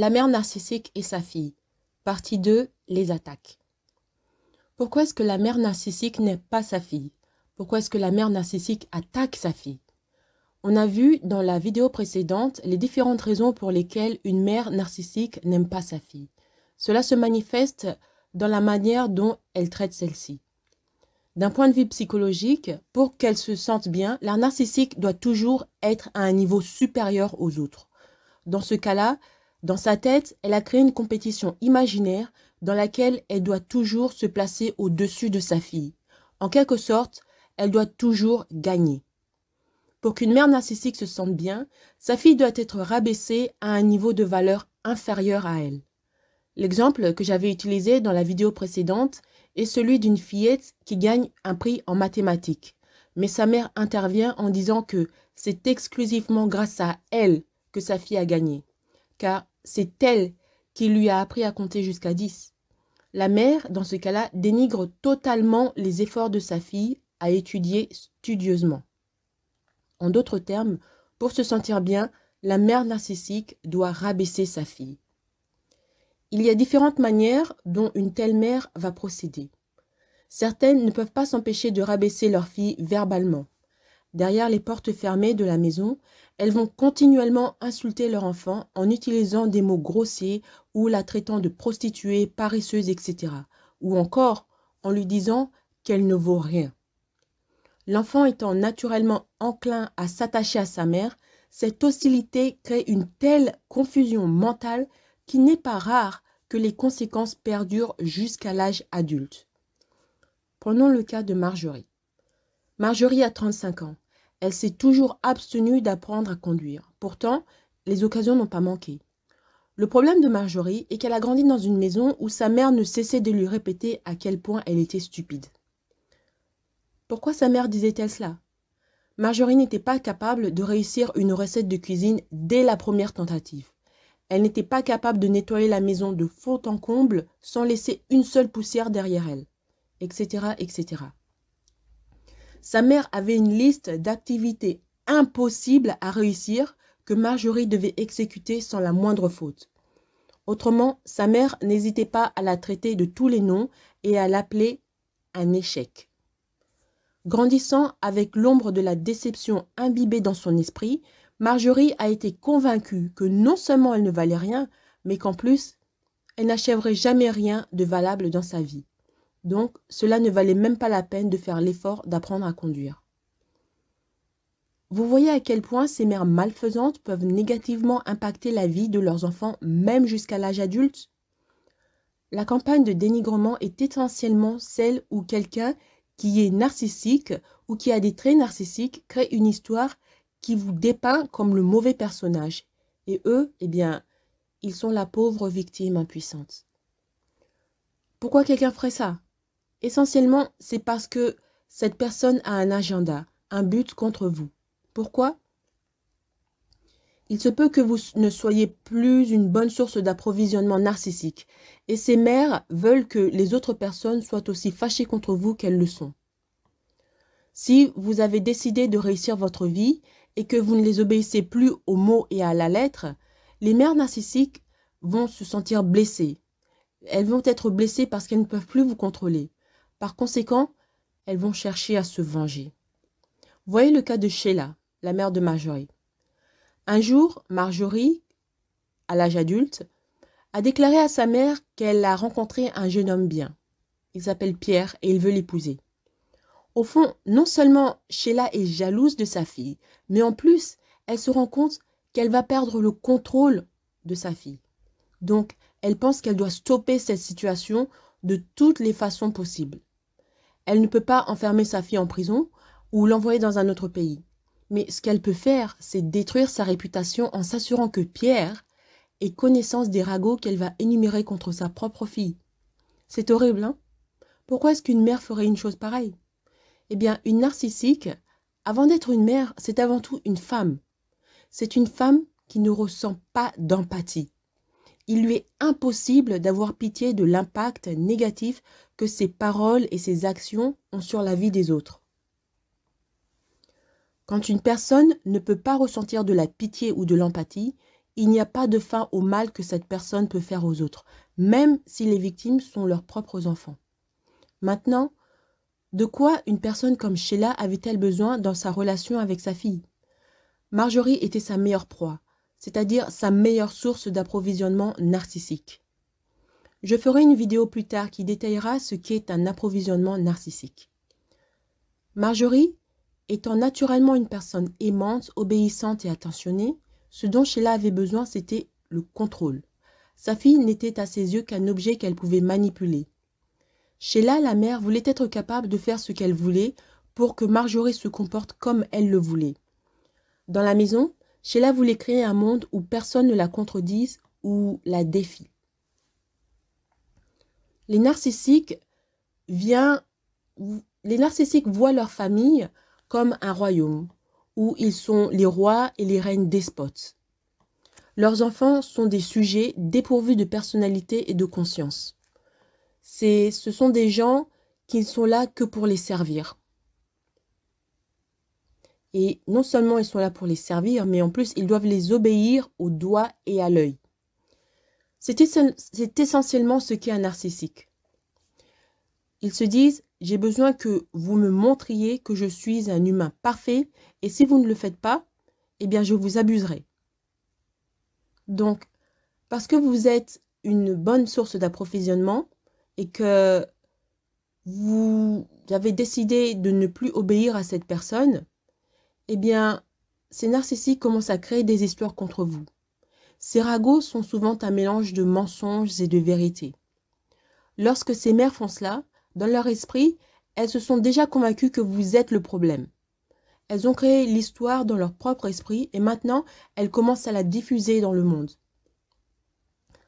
La mère narcissique et sa fille. Partie 2. Les attaques. Pourquoi est-ce que la mère narcissique n'est pas sa fille Pourquoi est-ce que la mère narcissique attaque sa fille On a vu dans la vidéo précédente les différentes raisons pour lesquelles une mère narcissique n'aime pas sa fille. Cela se manifeste dans la manière dont elle traite celle-ci. D'un point de vue psychologique, pour qu'elle se sente bien, la narcissique doit toujours être à un niveau supérieur aux autres. Dans ce cas-là, dans sa tête, elle a créé une compétition imaginaire dans laquelle elle doit toujours se placer au-dessus de sa fille. En quelque sorte, elle doit toujours gagner. Pour qu'une mère narcissique se sente bien, sa fille doit être rabaissée à un niveau de valeur inférieur à elle. L'exemple que j'avais utilisé dans la vidéo précédente est celui d'une fillette qui gagne un prix en mathématiques. Mais sa mère intervient en disant que c'est exclusivement grâce à elle que sa fille a gagné, car c'est elle qui lui a appris à compter jusqu'à 10. La mère, dans ce cas-là, dénigre totalement les efforts de sa fille à étudier studieusement. En d'autres termes, pour se sentir bien, la mère narcissique doit rabaisser sa fille. Il y a différentes manières dont une telle mère va procéder. Certaines ne peuvent pas s'empêcher de rabaisser leur fille verbalement derrière les portes fermées de la maison, elles vont continuellement insulter leur enfant en utilisant des mots grossiers ou la traitant de prostituée, paresseuse, etc. Ou encore en lui disant qu'elle ne vaut rien. L'enfant étant naturellement enclin à s'attacher à sa mère, cette hostilité crée une telle confusion mentale qu'il n'est pas rare que les conséquences perdurent jusqu'à l'âge adulte. Prenons le cas de Marjorie. Marjorie a 35 ans. Elle s'est toujours abstenue d'apprendre à conduire. Pourtant, les occasions n'ont pas manqué. Le problème de Marjorie est qu'elle a grandi dans une maison où sa mère ne cessait de lui répéter à quel point elle était stupide. Pourquoi sa mère disait-elle cela Marjorie n'était pas capable de réussir une recette de cuisine dès la première tentative. Elle n'était pas capable de nettoyer la maison de fond en comble sans laisser une seule poussière derrière elle, etc., etc. Sa mère avait une liste d'activités impossibles à réussir que Marjorie devait exécuter sans la moindre faute. Autrement, sa mère n'hésitait pas à la traiter de tous les noms et à l'appeler un échec. Grandissant avec l'ombre de la déception imbibée dans son esprit, Marjorie a été convaincue que non seulement elle ne valait rien, mais qu'en plus, elle n'achèverait jamais rien de valable dans sa vie. Donc, cela ne valait même pas la peine de faire l'effort d'apprendre à conduire. Vous voyez à quel point ces mères malfaisantes peuvent négativement impacter la vie de leurs enfants, même jusqu'à l'âge adulte La campagne de dénigrement est essentiellement celle où quelqu'un qui est narcissique ou qui a des traits narcissiques crée une histoire qui vous dépeint comme le mauvais personnage. Et eux, eh bien, ils sont la pauvre victime impuissante. Pourquoi quelqu'un ferait ça Essentiellement, c'est parce que cette personne a un agenda, un but contre vous. Pourquoi Il se peut que vous ne soyez plus une bonne source d'approvisionnement narcissique et ces mères veulent que les autres personnes soient aussi fâchées contre vous qu'elles le sont. Si vous avez décidé de réussir votre vie et que vous ne les obéissez plus aux mots et à la lettre, les mères narcissiques vont se sentir blessées. Elles vont être blessées parce qu'elles ne peuvent plus vous contrôler. Par conséquent, elles vont chercher à se venger. Voyez le cas de Sheila, la mère de Marjorie. Un jour, Marjorie, à l'âge adulte, a déclaré à sa mère qu'elle a rencontré un jeune homme bien. Il s'appelle Pierre et il veut l'épouser. Au fond, non seulement Sheila est jalouse de sa fille, mais en plus, elle se rend compte qu'elle va perdre le contrôle de sa fille. Donc, elle pense qu'elle doit stopper cette situation de toutes les façons possibles. Elle ne peut pas enfermer sa fille en prison ou l'envoyer dans un autre pays. Mais ce qu'elle peut faire, c'est détruire sa réputation en s'assurant que Pierre ait connaissance des ragots qu'elle va énumérer contre sa propre fille. C'est horrible, hein Pourquoi est-ce qu'une mère ferait une chose pareille Eh bien, une narcissique, avant d'être une mère, c'est avant tout une femme. C'est une femme qui ne ressent pas d'empathie. Il lui est impossible d'avoir pitié de l'impact négatif que ses paroles et ses actions ont sur la vie des autres. Quand une personne ne peut pas ressentir de la pitié ou de l'empathie, il n'y a pas de fin au mal que cette personne peut faire aux autres, même si les victimes sont leurs propres enfants. Maintenant, de quoi une personne comme Sheila avait-elle besoin dans sa relation avec sa fille Marjorie était sa meilleure proie, c'est-à-dire sa meilleure source d'approvisionnement narcissique. Je ferai une vidéo plus tard qui détaillera ce qu'est un approvisionnement narcissique. Marjorie, étant naturellement une personne aimante, obéissante et attentionnée, ce dont Sheila avait besoin, c'était le contrôle. Sa fille n'était à ses yeux qu'un objet qu'elle pouvait manipuler. Sheila, la mère, voulait être capable de faire ce qu'elle voulait pour que Marjorie se comporte comme elle le voulait. Dans la maison, Sheila voulait créer un monde où personne ne la contredise ou la défie les narcissiques vient, les narcissiques voient leur famille comme un royaume où ils sont les rois et les reines despotes. Leurs enfants sont des sujets dépourvus de personnalité et de conscience. C'est, ce sont des gens qui ne sont là que pour les servir. Et non seulement ils sont là pour les servir, mais en plus ils doivent les obéir au doigt et à l'œil. C'est essentiellement ce qu'est un narcissique. Ils se disent, j'ai besoin que vous me montriez que je suis un humain parfait, et si vous ne le faites pas, eh bien je vous abuserai. Donc, parce que vous êtes une bonne source d'approvisionnement et que vous avez décidé de ne plus obéir à cette personne, eh bien, ces narcissiques commencent à créer des histoires contre vous. Ces ragots sont souvent un mélange de mensonges et de vérités. Lorsque ces mères font cela, dans leur esprit, elles se sont déjà convaincues que vous êtes le problème. Elles ont créé l'histoire dans leur propre esprit et maintenant elles commencent à la diffuser dans le monde.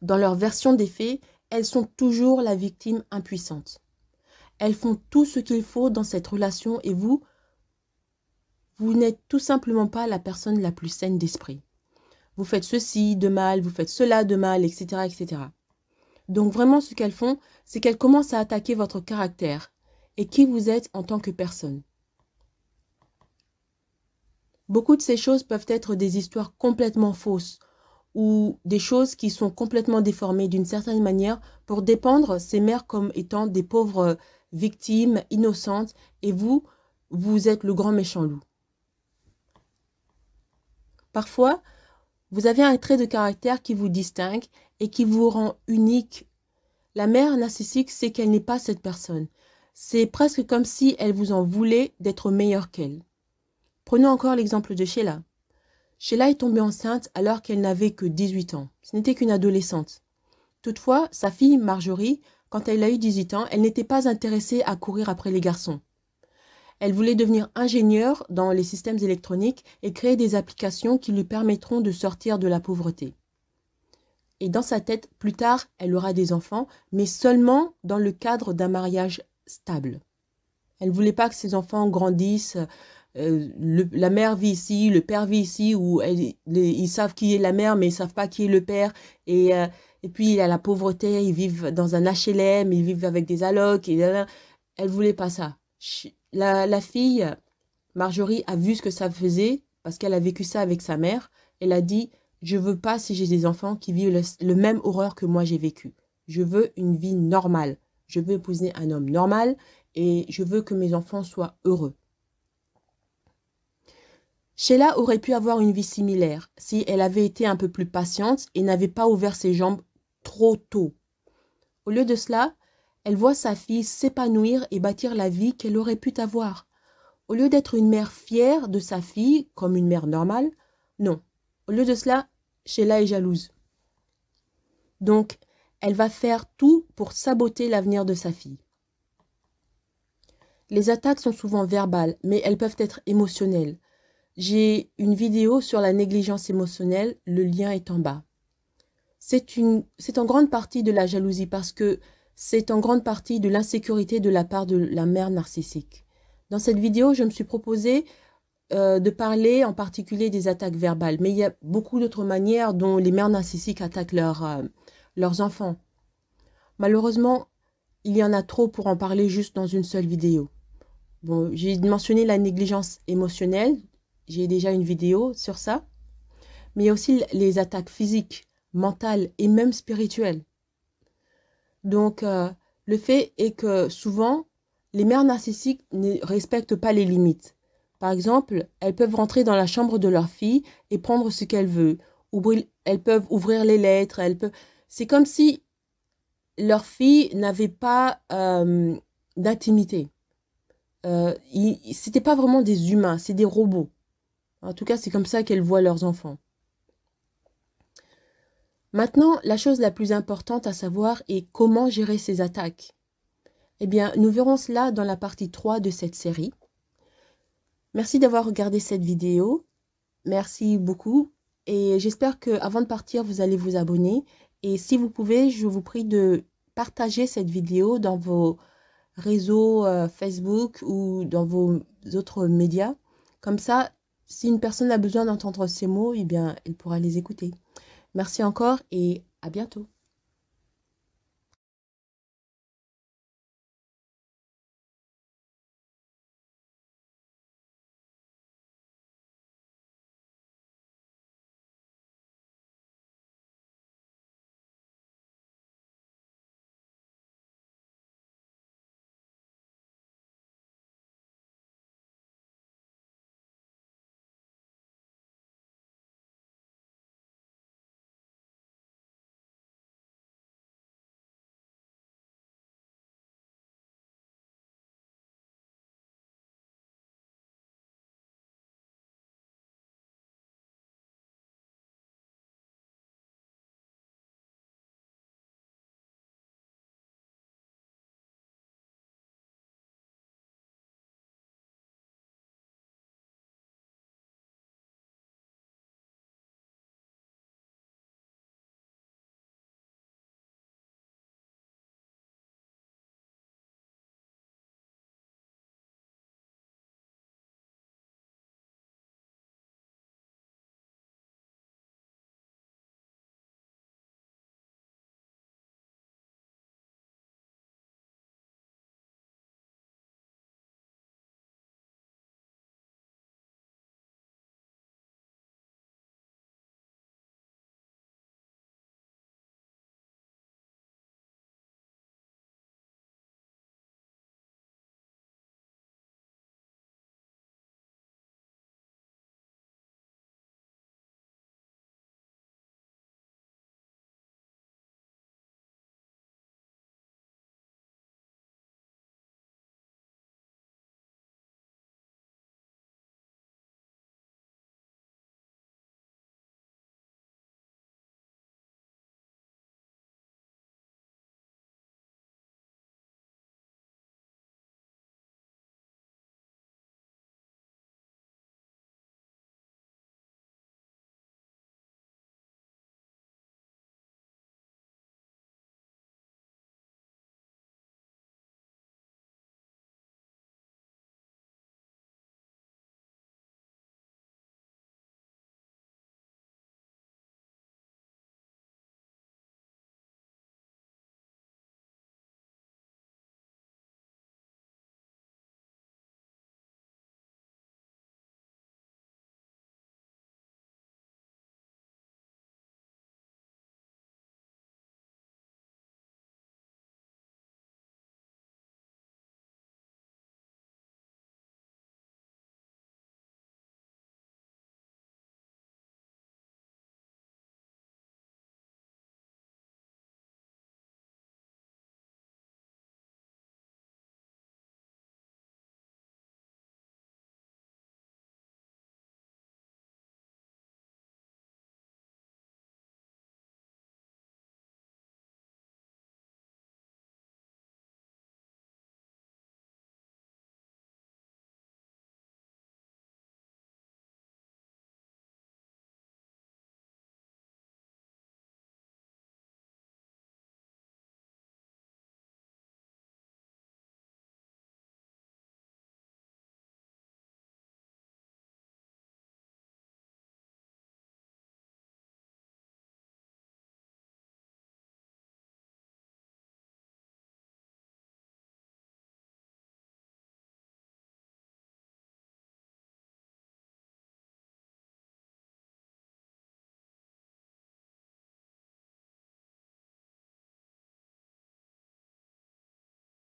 Dans leur version des faits, elles sont toujours la victime impuissante. Elles font tout ce qu'il faut dans cette relation et vous, vous n'êtes tout simplement pas la personne la plus saine d'esprit vous faites ceci de mal, vous faites cela de mal, etc. etc. Donc vraiment ce qu'elles font, c'est qu'elles commencent à attaquer votre caractère et qui vous êtes en tant que personne. Beaucoup de ces choses peuvent être des histoires complètement fausses ou des choses qui sont complètement déformées d'une certaine manière pour dépendre ces mères comme étant des pauvres victimes innocentes et vous, vous êtes le grand méchant loup. Parfois, vous avez un trait de caractère qui vous distingue et qui vous rend unique. La mère narcissique sait qu'elle n'est pas cette personne. C'est presque comme si elle vous en voulait d'être meilleure qu'elle. Prenons encore l'exemple de Sheila. Sheila est tombée enceinte alors qu'elle n'avait que 18 ans. Ce n'était qu'une adolescente. Toutefois, sa fille Marjorie, quand elle a eu 18 ans, elle n'était pas intéressée à courir après les garçons. Elle voulait devenir ingénieure dans les systèmes électroniques et créer des applications qui lui permettront de sortir de la pauvreté. Et dans sa tête, plus tard, elle aura des enfants, mais seulement dans le cadre d'un mariage stable. Elle ne voulait pas que ses enfants grandissent euh, la mère vit ici, le père vit ici, ou ils savent qui est la mère, mais ils savent pas qui est le père. Et, euh, puis, il y a la pauvreté, ils vivent dans un HLM, ils vivent avec des allocs. Et, euh, elle voulait pas ça la, fille, Marjorie, a vu ce que ça faisait parce qu'elle a vécu ça avec sa mère. Elle a dit Je veux pas, si j'ai des enfants, qui vivent le, le même horreur que moi j'ai vécu. Je veux une vie normale. Je veux épouser un homme normal et je veux que mes enfants soient heureux. Sheila aurait pu avoir une vie similaire si elle avait été un peu plus patiente et n'avait pas ouvert ses jambes trop tôt. Au lieu de cela, elle voit sa fille s'épanouir et bâtir la vie qu'elle aurait pu avoir. Au lieu d'être une mère fière de sa fille, comme une mère normale, non. Au lieu de cela, Sheila est jalouse. Donc, elle va faire tout pour saboter l'avenir de sa fille. Les attaques sont souvent verbales, mais elles peuvent être émotionnelles. J'ai une vidéo sur la négligence émotionnelle, le lien est en bas. C'est en grande partie de la jalousie parce que c'est en grande partie de l'insécurité de la part de la mère narcissique. Dans cette vidéo, je me suis proposé euh, de parler en particulier des attaques verbales, mais il y a beaucoup d'autres manières dont les mères narcissiques attaquent euh, leurs enfants. Malheureusement, il y en a trop pour en parler juste dans une seule vidéo. Bon, j'ai mentionné la négligence émotionnelle, j'ai déjà une vidéo sur ça, mais il y a aussi les attaques physiques, mentales et même spirituelles. Donc, euh, le fait est que souvent, les mères narcissiques ne respectent pas les limites. Par exemple, elles peuvent rentrer dans la chambre de leur fille et prendre ce qu'elles veulent. elles peuvent ouvrir les lettres. Elles peuvent... C'est comme si leur fille n'avait pas euh, d'intimité. Euh, C'était pas vraiment des humains, c'est des robots. En tout cas, c'est comme ça qu'elles voient leurs enfants. Maintenant, la chose la plus importante à savoir est comment gérer ces attaques. Eh bien, nous verrons cela dans la partie 3 de cette série. Merci d'avoir regardé cette vidéo. Merci beaucoup. Et j'espère que avant de partir, vous allez vous abonner. Et si vous pouvez, je vous prie de partager cette vidéo dans vos réseaux euh, Facebook ou dans vos autres médias. Comme ça, si une personne a besoin d'entendre ces mots, eh bien, elle pourra les écouter. Merci encore et à bientôt.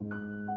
Música